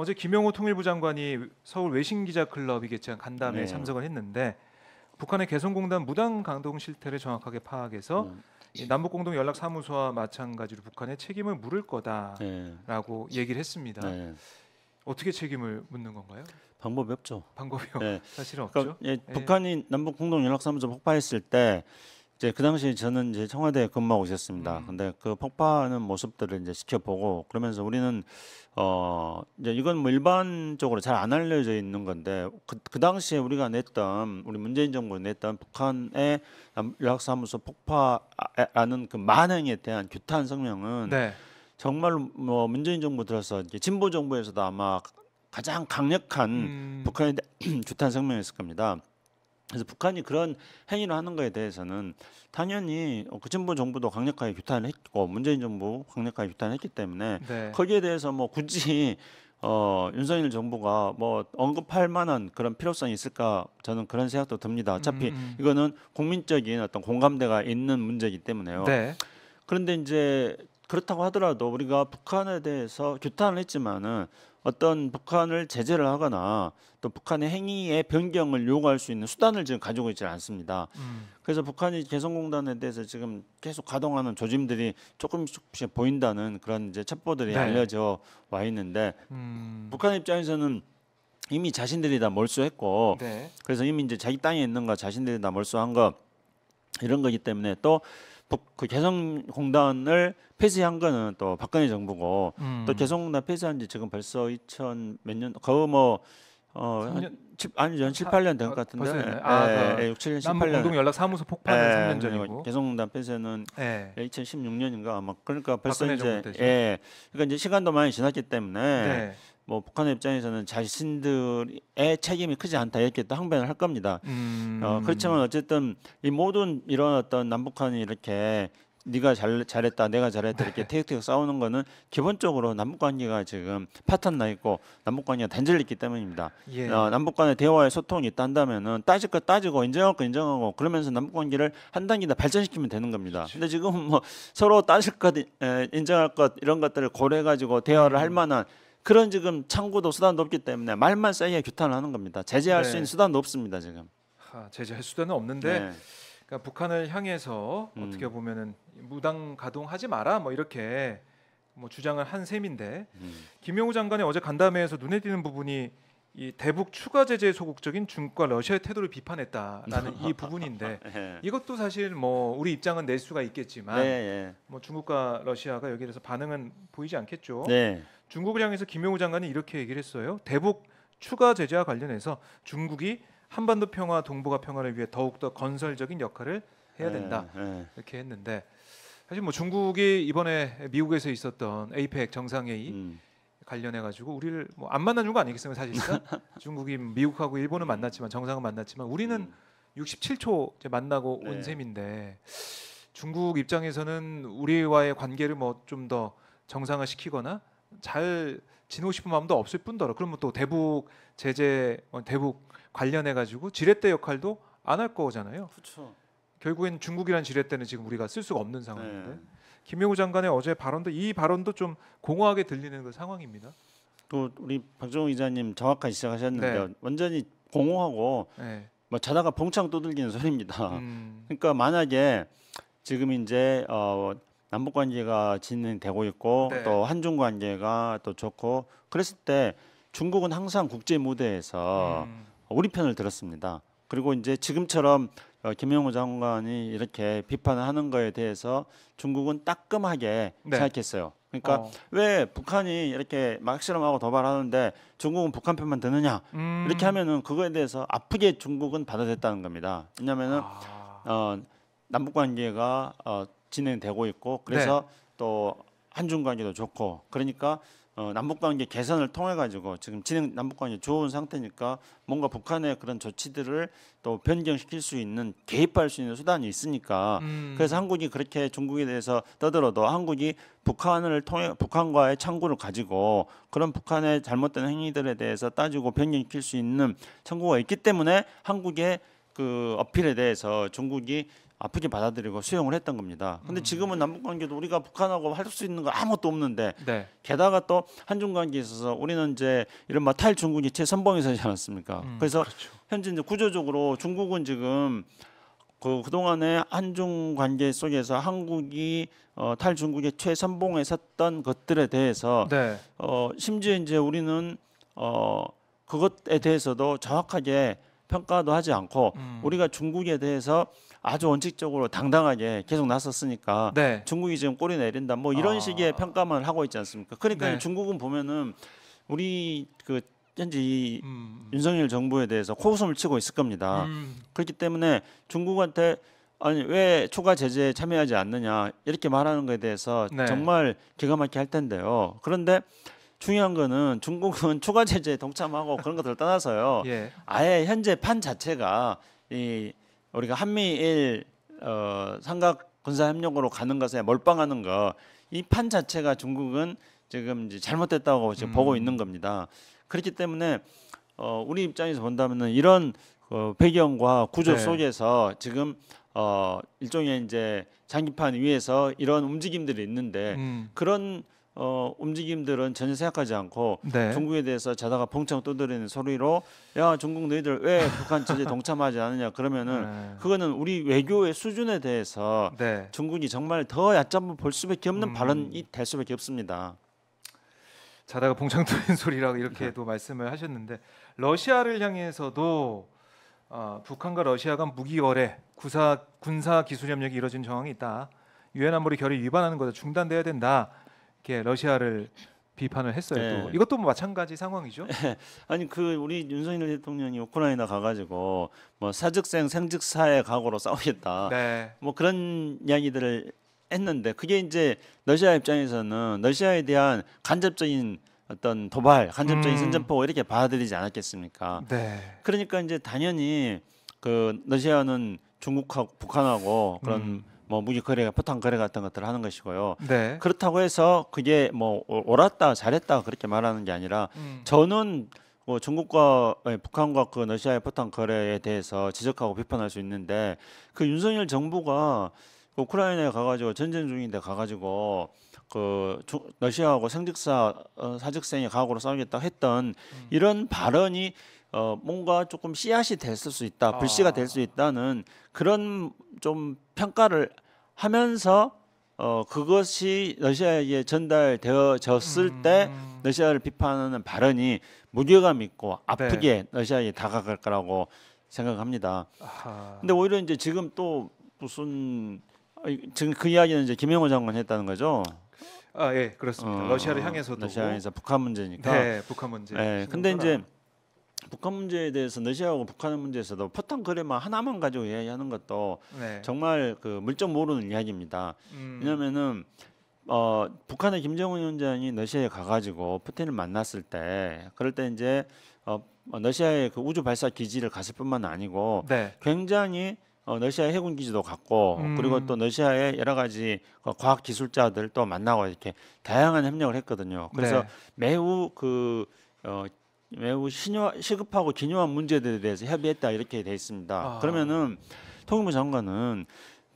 어제 김영호 통일부 장관이 서울 외신기자 클럽이 개최한 간담회에 네. 참석을 했는데 북한의 개성공단 무단 강동 실태를 정확하게 파악해서 음. 남북공동 연락 사무소와 마찬가지로 북한의 책임을 물을 거다라고 네. 얘기를 했습니다. 네. 어떻게 책임을 묻는 건가요? 방법이 없죠. 방법이 네. 사실은 그러니까 없죠. 그러니까, 예, 북한이 남북 공동 연락 사무소 폭파했을 때 이제 그 당시 저는 이제 청와대에 근무하고 있었습니다. 음. 근데 그 폭파하는 모습들을 이제 지켜보고 그러면서 우리는 어 이제 이건 뭐 일반적으로 잘 안 알려져 있는 건데 그, 그 당시에 우리가 냈던 우리 문재인 정부가 냈던 북한의 연락사무소 폭파라는 그 만행에 대한 규탄 성명은 네. 정말로 뭐 문재인 정부 들어서 이제 진보 정부에서도 아마 가장 강력한 음. 북한에 규탄 성명이었을 겁니다. 그래서 북한이 그런 행위를 하는 거에 대해서는 당연히 그진보 정부도 강력하게 규탄을 했고 문재인 정부 강력하게 규탄을 했기 때문에 네. 거기에 대해서 뭐 굳이 어, 윤석열 정부가 뭐 언급할 만한 그런 필요성이 있을까 저는 그런 생각도 듭니다. 어차피 음음. 음. 이거는 국민적인 어떤 공감대가 있는 문제이기 때문에요. 네. 그런데 이제 그렇다고 하더라도 우리가 북한에 대해서 규탄을 했지만은 어떤 북한을 제재를 하거나 또 북한의 행위의 변경을 요구할 수 있는 수단을 지금 가지고 있지 않습니다. 음. 그래서 북한이 개성공단에 대해서 지금 계속 가동하는 조짐들이 조금씩 보인다는 그런 이제 첩보들이 네. 알려져 와 있는데 음. 북한 입장에서는 이미 자신들이 다 몰수했고 네. 그래서 이미 이제 자기 땅에 있는 거 자신들이 다 몰수한 거 이런 거기 때문에 또그 개성공단을 폐쇄한 거는 또 박근혜 정부고 음. 또 개성공단 폐쇄한 지 지금 벌써 2000 몇 년 거의 뭐 어, 한, 10, 아니, 한 7, 8년 된것 아, 같은데. 예, 아, 그 예, 6, 7년, 18년. 공동연락사무소 폭발는 예, 3년 전이고. 개성공단 폐쇄는 예. 2016년인가 예, 아마. 그러니까 벌써 이제 예. 그러니까 이제 시간도 많이 지났기 때문에 네. 뭐 북한의 입장에서는 자신들의 책임이 크지 않다 이렇게 또 항변을 할 겁니다. 음... 어, 그렇지만 어쨌든 이 모든 이런 어떤 남북한이 이렇게 네가 잘 잘했다, 내가 잘했다 이렇게 태극태극 네. 싸우는 거는 기본적으로 남북 관계가 지금 파탄 나 있고 남북 관계가 단절이 있기 때문입니다. 예. 어, 남북 간의 대화의 소통이 있다 한다면은 따질 거 따지고 인정할 거 인정하고 그러면서 남북 관계를 한 단계 더 발전시키면 되는 겁니다. 그렇죠. 근데 지금 뭐 서로 따질 것, 에, 인정할 것 이런 것들을 고려해 가지고 대화를 음. 할 만한 그런 지금 창고도 수단도 없기 때문에 말만 쌓이게 규탄을 하는 겁니다. 제재할 네. 수 있는 수단도 없습니다 지금. 하, 제재할 수단은 없는데 네. 그러니까 북한을 향해서 음. 어떻게 보면은 무당 가동하지 마라 뭐 이렇게 뭐 주장을 한 셈인데 음. 김영우 장관이 어제 간담회에서 눈에 띄는 부분이 이 대북 추가 제재에 소극적인 중국과 러시아의 태도를 비판했다라는 이 부분인데 예. 이것도 사실 뭐 우리 입장은 낼 수가 있겠지만 네, 뭐 중국과 러시아가 여기에 대해서 반응은 보이지 않겠죠. 네. 중국을 향해서 김용우 장관이 이렇게 얘기를 했어요. 대북 추가 제재와 관련해서 중국이 한반도 평화, 동북아 평화를 위해 더욱더 건설적인 역할을 해야 된다 네, 이렇게 했는데 사실 뭐 중국이 이번에 미국에서 있었던 에이펙 정상회의 음. 관련해 가지고 우리를 뭐안 만나준 거 아니겠습니까 사실상 중국이 미국하고 일본은 예. 만났지만 정상은 만났지만 우리는 음. 67초 이제 만나고 네. 온 셈인데 중국 입장에서는 우리와의 관계를 뭐 좀 더 정상화 시키거나 잘 지내고 싶은 마음도 없을 뿐더러 그러면 또 대북 제재 어, 대북 관련해 가지고 지렛대 역할도 안 할 거잖아요. 그쵸. 결국엔 중국이란 지렛대는 지금 우리가 쓸 수가 없는 상황인데. 네. 김용우 장관의 어제 발언도 이 발언도 좀 공허하게 들리는 그 상황입니다. 또 우리 박정우 이자님 정확하게 시작하셨는데 네. 완전히 공허하고 네. 뭐 자다가 봉창 떠들기는 소리입니다. 음. 그러니까 만약에 지금 이제 어, 남북 관계가 진행되고 있고 네. 또 한중 관계가 또 좋고 그랬을 때 중국은 항상 국제 무대에서 음. 우리 편을 들었습니다. 그리고 이제 지금처럼 어, 김영우 장관이 이렇게 비판을 하는 거에 대해서 중국은 따끔하게 네. 생각했어요. 그러니까 어. 왜 북한이 이렇게 막 실험하고 도발하는데 중국은 북한 편만 드느냐 음. 이렇게 하면은 그거에 대해서 아프게 중국은 받아들였다는 겁니다. 왜냐하면은 아. 어, 남북 관계가 어, 진행되고 있고 그래서 네. 또 한중 관계도 좋고 그러니까 어, 남북관계 개선을 통해 가지고 지금 진행 남북관계 좋은 상태니까 뭔가 북한의 그런 조치들을 또 변경시킬 수 있는 개입할 수 있는 수단이 있으니까 음. 그래서 한국이 그렇게 중국에 대해서 떠들어도 한국이 북한을 통해 북한과의 창구를 가지고 그런 북한의 잘못된 행위들에 대해서 따지고 변경시킬 수 있는 창구가 있기 때문에 한국의 그 어필에 대해서 중국이 아프게 받아들이고 수용을 했던 겁니다. 근데 음. 지금은 남북 관계도 우리가 북한하고 할 수 있는 거 아무것도 없는데 네. 게다가 또 한중 관계에 있어서 우리는 이제 이른바 탈중국이 최선봉에서지 않았습니까? 음, 그래서 그렇죠. 현재 이제 구조적으로 중국은 지금 그그동안에 한중 관계 속에서 한국이 어, 탈중국의 최선봉에 섰던 것들에 대해서 네. 어, 심지어 이제 우리는 어, 그것에 대해서도 정확하게 평가도 하지 않고 음. 우리가 중국에 대해서 아주 원칙적으로 당당하게 계속 나섰으니까 네. 중국이 지금 꼬리 내린다 뭐 이런 아. 식의 평가만 하고 있지 않습니까? 그러니까 네. 중국은 보면은 우리 그 현재 이 음, 음. 윤석열 정부에 대해서 코웃음을 치고 있을 겁니다. 음. 그렇기 때문에 중국한테 아니 왜 초과 제재에 참여하지 않느냐 이렇게 말하는 것에 대해서 네. 정말 기가 막히게 할 텐데요. 그런데 중요한 거는 중국은 추가 제재에 동참하고 그런 것들 떠나서요. 예. 아예 현재 판 자체가 이 우리가 한미일 어, 삼각 군사 협력으로 가는 것에 몰빵하는 거이 판 자체가 중국은 지금 이제 잘못됐다고 지금 음. 보고 있는 겁니다. 그렇기 때문에 어, 우리 입장에서 본다면은 이런 어, 배경과 구조 네. 속에서 지금 어, 일종의 이제 장기판 위에서 이런 움직임들이 있는데 음. 그런 어, 움직임들은 전혀 생각하지 않고 네. 중국에 대해서 자다가 펑청 떠들이는 소리로 야 중국 너희들 왜 북한 제재 동참하지 않느냐 그러면은 네. 그거는 우리 외교의 수준에 대해서 네. 중국이 정말 더 얕잡아 볼 수밖에 없는 음. 발언이 될 수밖에 없습니다. 자다가 봉창 떠는 소리라고 이렇게도 네. 말씀을 하셨는데 러시아를 향해서도 어, 북한과 러시아 간 무기 거래, 군사 기술 협력이 이뤄진 정황이 있다. 유엔 안보리 결의 위반하는 거다. 중단돼야 된다. 이렇게 러시아를 비판을 했어요. 네. 또. 이것도 뭐 마찬가지 상황이죠. 아니 그 우리 윤석열 대통령이 우크라이나 가가지고 뭐 사직생 생직사의 각오로 싸우겠다. 네. 뭐 그런 이야기들을 했는데 그게 이제 러시아 입장에서는 러시아에 대한 간접적인 어떤 도발, 간접적인 음. 선전포 이렇게 받아들이지 않았겠습니까? 네. 그러니까 이제 당연히 그 러시아는 중국하고 북한하고 그런 음. 뭐 무기 거래가 포탄 거래 같은 것들을 하는 것이고요. 네. 그렇다고 해서 그게 뭐 옳았다 잘했다 그렇게 말하는 게 아니라 음. 저는 뭐 중국과 아 북한과 그 러시아의 포탄 거래에 대해서 지적하고 비판할 수 있는데 그 윤석열 정부가 우크라이나에 가가지고 전쟁 중인데 가가지고 그 주, 러시아하고 생직사 어, 사직생이 각오로 싸우겠다 했던 음. 이런 발언이 어, 뭔가 조금 씨앗이 됐을 수 있다, 불씨가 될수 아. 있다는 그런 좀 평가를 하면서 어, 그것이 러시아에 게 전달되어졌을 음. 때 러시아를 비판하는 발언이 무게감 있고 아프게 네. 러시아에 다가갈 거라고 생각합니다. 아하. 근데 오히려 이제 지금 또 무슨 지금 그 이야기는 이제 김영호 장관 했다는 거죠. 아 예, 그렇습니다. 어, 러시아를 향해서도 러시아에서 북한 문제니까. 네, 북한 문제. 네, 근데 거라. 이제 북한 문제에 대해서 러시아하고 북한 문제에서도 포탄 거래만 하나만 가지고 이야기하는 것도 네. 정말 그 물정 모르는 이야기입니다. 음. 왜냐면은 어 북한의 김정은 위원장이 러시아에 가가지고 푸틴을 만났을 때 그럴 때 이제 어 러시아의 그 우주 발사 기지를 갔을 뿐만 아니고 네. 굉장히 어, 러시아 해군 기지도 갔고 음. 그리고 또 러시아의 여러 가지 과학 기술자들 또 만나고 이렇게 다양한 협력을 했거든요. 그래서 네. 매우 그 어, 매우 신요, 시급하고 기념한 문제들에 대해서 협의했다 이렇게 돼 있습니다. 아. 그러면은 통일부 장관은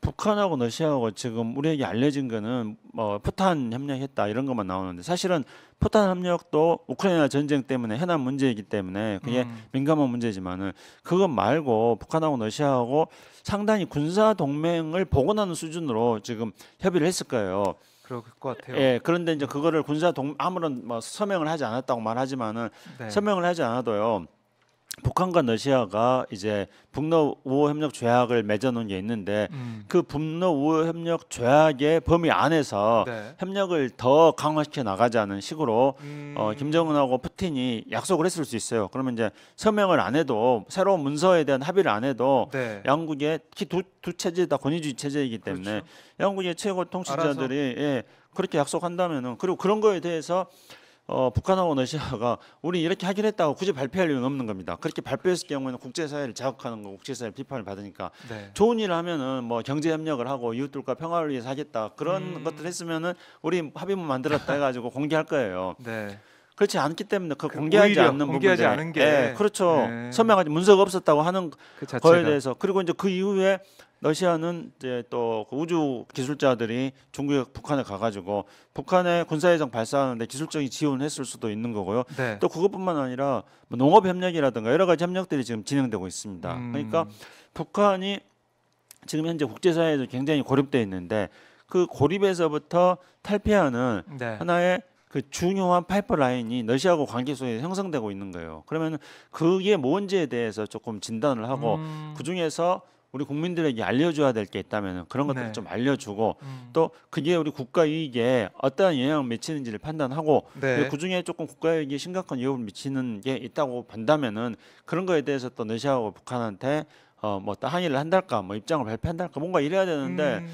북한하고 러시아하고 지금 우리에게 알려진 거는 뭐 포탄 협력했다 이런 것만 나오는데 사실은 포탄 협력도 우크라이나 전쟁 때문에 해난 문제이기 때문에 그게 음. 민감한 문제지만은 그것 말고 북한하고 러시아하고 상당히 군사 동맹을 복원하는 수준으로 지금 협의를 했을 거예요. 그럴 것 같아요. 예, 그런데 이제 그거를 군사 동 아무런 뭐 서명을 하지 않았다고 말하지만은 네. 서명을 하지 않아도요. 북한과 러시아가 이제 북러 우호 협력 조약을 맺어놓은 게 있는데 음. 그 북러 우호 협력 조약의 범위 안에서 네. 협력을 더 강화시켜 나가자는 식으로 음. 어, 김정은하고 푸틴이 약속을 했을 수 있어요. 그러면 이제 서명을 안 해도 새로운 문서에 대한 합의를 안 해도 네. 양국의 특히 두, 두 체제 다 권위주의 체제이기 때문에 그렇죠. 양국의 최고 통치자들이 예, 그렇게 약속한다면은 그리고 그런 거에 대해서 어, 북한하고 러시아가 우리 이렇게 하기로 했다고 굳이 발표할 이유는 없는 겁니다. 그렇게 발표했을 경우에는 국제사회를 자극하는 거, 국제사회 를 비판을 받으니까 네. 좋은 일을 하면은 뭐 경제 협력을 하고 이웃들과 평화를 위해서 하겠다 그런 음. 것들 했으면은 우리 합의문 만들었다 해가지고 공개할 거예요. 네. 그렇지 않기 때문에 그 공개하지 않는 공개하지 부분들, 않은 게 네, 그렇죠. 네. 서명하지 문서가 없었다고 하는 그 거에 대해서 그리고 이제 그 이후에 러시아는 이제 또 그 우주 기술자들이 중국 북한에 가가지고 북한의 군사위성 발사하는데 기술적인 지원했을 수도 있는 거고요. 네. 또 그것뿐만 아니라 뭐 농업 협력이라든가 여러 가지 협력들이 지금 진행되고 있습니다. 음. 그러니까 북한이 지금 현재 국제사회에서 굉장히 고립돼 있는데 그 고립에서부터 탈피하는 네. 하나의 그 중요한 파이프라인이 러시아하고 관계 속에 형성되고 있는 거예요. 그러면 그게 뭔지에 대해서 조금 진단을 하고 음. 그 중에서 우리 국민들에게 알려줘야 될 게 있다면 그런 것들을 네. 좀 알려주고 음. 또 그게 우리 국가 이익에 어떠한 영향을 미치는지를 판단하고 네. 그중에 그 조금 국가 이익에 심각한 위협을 미치는 게 있다고 본다면은 그런 거에 대해서 또 러시아하고 북한한테 어뭐 항의를 한달까 뭐 입장을 발표한달까 뭔가 이래야 되는데 음.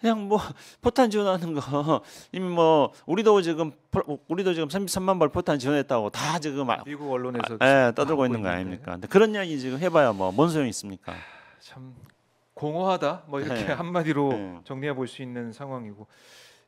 그냥 뭐 포탄 지원하는 거 이미 뭐 우리도 지금 우리도 지금 33만 발 포탄 지원했다고 다 지금 아, 미국 언론에서 아, 예, 떠들고 있는 거 아닙니까? 근데 그런 이야기 지금 해봐야 뭐뭔 소용 이 있습니까? 참 공허하다 뭐 이렇게 네. 한마디로 네. 정리해 볼 수 있는 상황이고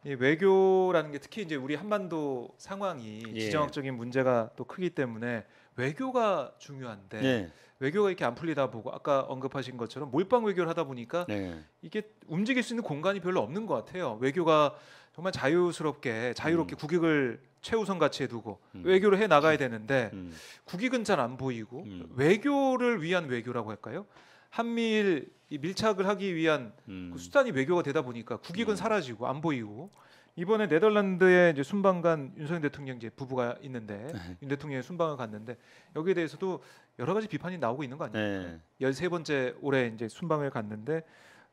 이 외교라는 게 특히 이제 우리 한반도 상황이 예. 지정학적인 문제가 또 크기 때문에 외교가 중요한데 예. 외교가 이렇게 안 풀리다 보고 아까 언급하신 것처럼 몰빵 외교를 하다 보니까 네. 이게 움직일 수 있는 공간이 별로 없는 것 같아요. 외교가 정말 자유스럽게 자유롭게 음. 국익을 최우선 가치에 두고 음. 외교를 해 나가야 되는데 음. 국익은 잘 안 보이고 음. 외교를 위한 외교라고 할까요? 한미일 밀착을 하기 위한 음. 그 수단이 외교가 되다 보니까 국익은 음. 사라지고 안 보이고 이번에 네덜란드에 이제 순방 간 윤석열 대통령 이제 부부가 있는데 네. 윤대통령이 순방을 갔는데 여기에 대해서도 여러 가지 비판이 나오고 있는 거 아니에요? 1 3 번째 올해 이제 순방을 갔는데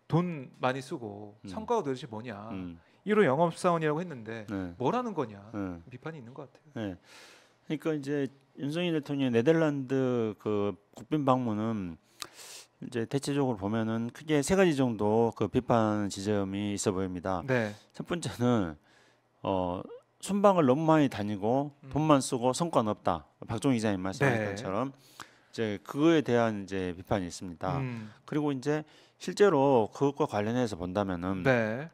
돈 많이 쓰고 음. 성과가 도대체 뭐냐? 음. 1호 영업사원이라고 했는데 네. 뭐라는 거냐? 네. 비판이 있는 것 같아요. 네. 그러니까 이제 윤석열 대통령 네덜란드 그 국빈 방문은 이제 대체적으로 보면은 크게 세 가지 정도 그 비판 지점이 있어 보입니다. 네. 첫 번째는 어 순방을 너무 많이 다니고 음. 돈만 쓰고 성과는 없다. 박종 기자님 말씀하셨던 것처럼 네. 이제 그거에 대한 이제 비판이 있습니다. 음. 그리고 이제 실제로 그것과 관련해서 본다면은 네.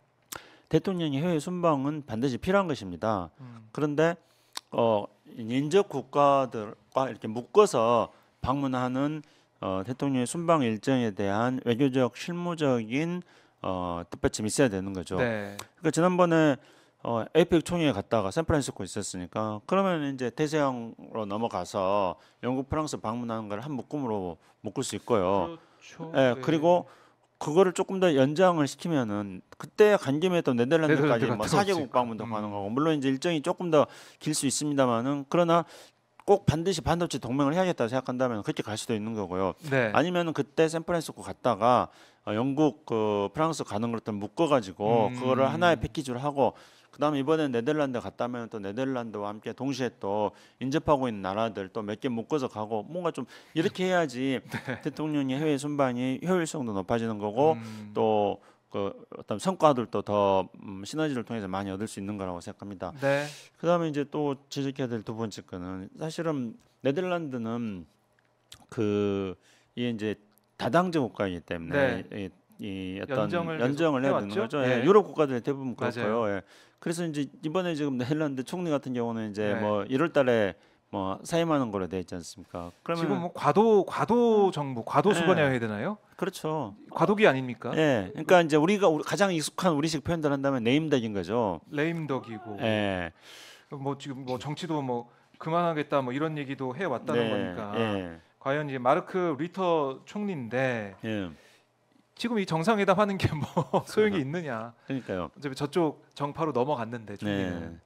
대통령이 해외 순방은 반드시 필요한 것입니다. 음. 그런데 어 인접 국가들과 이렇게 묶어서 방문하는 어, 대통령의 순방 일정에 대한 외교적 실무적인 어, 뜻받침이 있어야 되는 거죠. 네. 그러니까 지난번에 어, 에이펙 총회에 갔다가 샌프란시스코 있었으니까 그러면 이제 태세양으로 넘어가서 영국, 프랑스 방문하는 걸 한 묶음으로 묶을 수 있고요. 그렇죠. 예, 네. 그리고 그거를 조금 더 연장을 시키면은 그때 간 김에 또 네덜란드까지 네덜란드 뭐 사개국 방문도 음. 가능하고 물론 이제 일정이 조금 더 길 수 있습니다만은 그러나 꼭 반드시 반도체 동맹을 해야겠다 생각한다면 그렇게 갈 수도 있는 거고요. 네. 아니면 그때 샌프란시스코 갔다가 어, 영국 그 프랑스 가는 걸또 묶어가지고 음. 그거를 하나의 패키지로 하고 그다음에 이번에 네덜란드 갔다면 또 네덜란드와 함께 동시에 또 인접하고 있는 나라들 또 몇 개 묶어서 가고 뭔가 좀 이렇게 해야지 네. 대통령이 해외 순방이 효율성도 높아지는 거고 음. 또그 어떤 성과들도 더 음, 시너지를 통해서 많이 얻을 수 있는 거라고 생각합니다. 네. 그다음에 이제 또 지적해야 될 두 번째 거는 사실은 네덜란드는 그 이게 이제 다당제 국가이기 때문에 네. 이, 이 어떤 연정을, 연정을 해야 되는 거죠. 예, 네. 예, 유럽 국가들 대부분 그렇고요. 예. 그래서 이제 이번에 지금 네덜란드 총리 같은 경우는 이제 네. 뭐 1월 달에 뭐 사임하는 걸로 돼 있지 않습니까? 그러면 지금 뭐 과도 과도 정부 과도 네. 수반해야 예. 되나요? 그렇죠. 과도기 아닙니까? 예. 그러니까 이제 우리가 가장 익숙한 우리식 표현들 한다면 네임덕인 거죠. 네임덕이고. 예. 뭐 지금 뭐 정치도 뭐 그만하겠다 뭐 이런 얘기도 해 왔다는 네. 거니까. 예. 과연 이제 마르크 리터 총리인데 예. 지금 이 정상회담 하는 게 뭐 소용이 그러니까. 있느냐. 그러니까요. 어차피 저쪽 정파로 넘어갔는데 총리는. 네.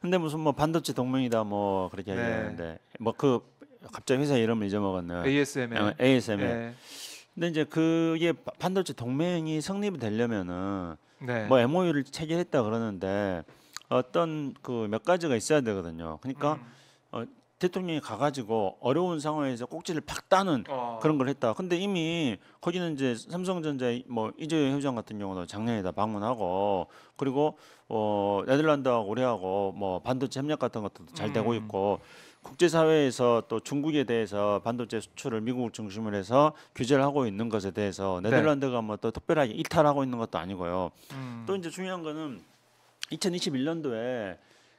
근데 무슨 뭐 반도체 동맹이다 뭐 그렇게 네. 얘기하는데 뭐 그 갑자기 회사 이름을 잊어먹었네요. ASML. 아, ASML. 네. 근데 이제 그게 반도체 동맹이 성립이 되려면은 네. 뭐 MOU를 체결했다 그러는데 어떤 그 몇 가지가 있어야 되거든요. 그러니까 음. 어, 대통령이 가가지고 어려운 상황에서 꼭지를 팍 따는 어. 그런 걸 했다. 근데 이미 거기는 이제 삼성전자 뭐 이재용 회장 같은 경우도 작년에다 방문하고 그리고 어 네덜란드하고 오래하고뭐 반도체 협력 같은 것도 잘 되고 음. 있고 음. 국제사회에서 또 중국에 대해서 반도체 수출을 미국을 중심으로 해서 규제를 하고 있는 것에 대해서 네. 네덜란드가 네. 뭐 뭐또 특별하게 이탈하고 있는 것도 아니고요. 음. 또 이제 중요한 거는 2021년도에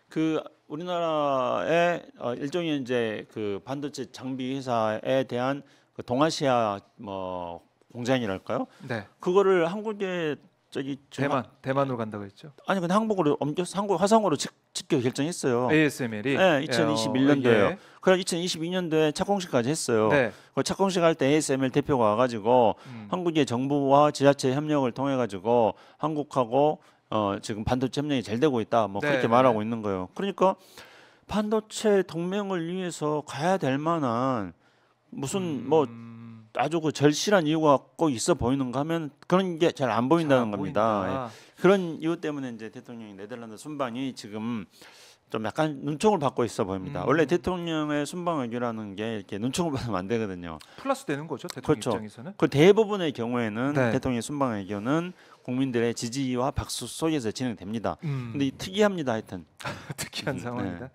그 우리나라의 어, 일종의 이제 그 반도체 장비 회사에 대한 그 동아시아 뭐 공장이랄까요? 네. 그거를 한국에 저기 대만 대만으로 간다고 했죠. 아니 근데 한국으로 엄격 한국 화성으로 직, 직접 결정했어요. ASML이 네, 2021년도에요. 어, 예. 그럼 2022년도에 착공식까지 했어요. 네. 그 착공식 할 때 ASML 대표가 와가지고 음. 한국의 정부와 지자체 협력을 통해 가지고 한국하고 어, 지금 반도체 협력이 잘 되고 있다. 뭐 그렇게 네. 말하고 있는 거예요. 그러니까 반도체 동맹을 위해서 가야 될 만한 무슨 뭐 음... 뭐 아주 그 절실한 이유가 꼭 있어 보이는가 하면 그런 게 잘 안 보인다는 잘 겁니다. 예. 그런 이유 때문에 이제 대통령이 네덜란드 순방이 지금 좀 약간 눈총을 받고 있어 보입니다. 음. 원래 대통령의 순방 외기라는게 이렇게 눈총을 받으면 안 되거든요. 플러스 되는 거죠 대통령 그렇죠. 입장에서는. 그 대부분의 경우에는 네. 대통령의 순방 의견은 국민들의 지지와 박수 속에서 진행됩니다. 음. 근데 특이합니다 하여튼. 특이한 상황이다. 네.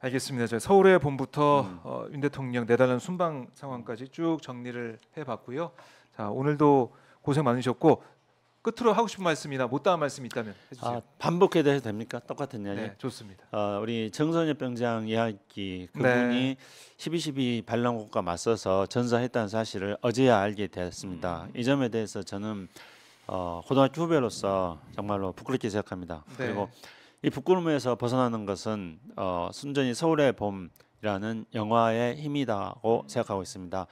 알겠습니다. 저희 서울의 봄부터 음. 어, 윤 대통령 내달른 순방 상황까지 쭉 정리를 해봤고요. 자 오늘도 고생 많으셨고 끝으로 하고 싶은 말씀이나 못다한 말씀 있다면 해주세요. 아, 반복해도 됩니까? 똑같은 이야기. 네, 좋습니다. 어, 우리 정선엽 병장 이야기 그분이 12.12 반란국과 맞서서 전사했다는 사실을 어제야 알게 되었습니다. 음. 이 점에 대해서 저는 어, 고등학교 후배로서 정말로 부끄럽게 생각합니다. 네. 그리고 이 부끄러움에서 벗어나는 것은 어, 순전히 서울의 봄이라는 영화의 힘이라고 생각하고 있습니다.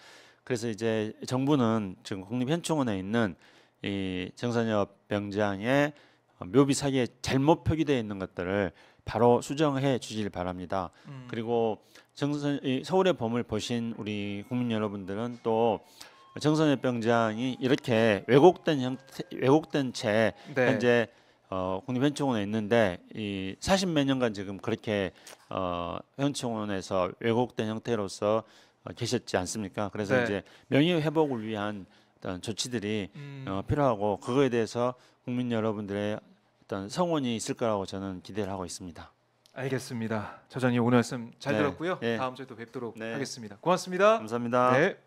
그래서 이제 정부는 지금 국립현충원에 있는 이 정선엽 병장의 묘비 사이에 잘못 표기되어 있는 것들을 바로 수정해 주길 시 바랍니다. 음. 그리고 정선, 이 서울의 봄을 보신 우리 국민 여러분들은 또 정선협병장이 이렇게 왜곡된 형태, 왜곡된 채 네. 현재 어, 국립현충원에 있는데 이 사십 몇 년간 지금 그렇게 어, 현충원에서 왜곡된 형태로서 어, 계셨지 않습니까? 그래서 네. 이제 명예 회복을 위한 어떤 조치들이 음. 어, 필요하고 그거에 대해서 국민 여러분들의 어떤 성원이 있을 거라고 저는 기대를 하고 있습니다. 알겠습니다. 저장님 오늘 말씀 잘 네. 들었고요. 네. 다음 주에 또 뵙도록 네. 하겠습니다. 고맙습니다. 감사합니다. 네.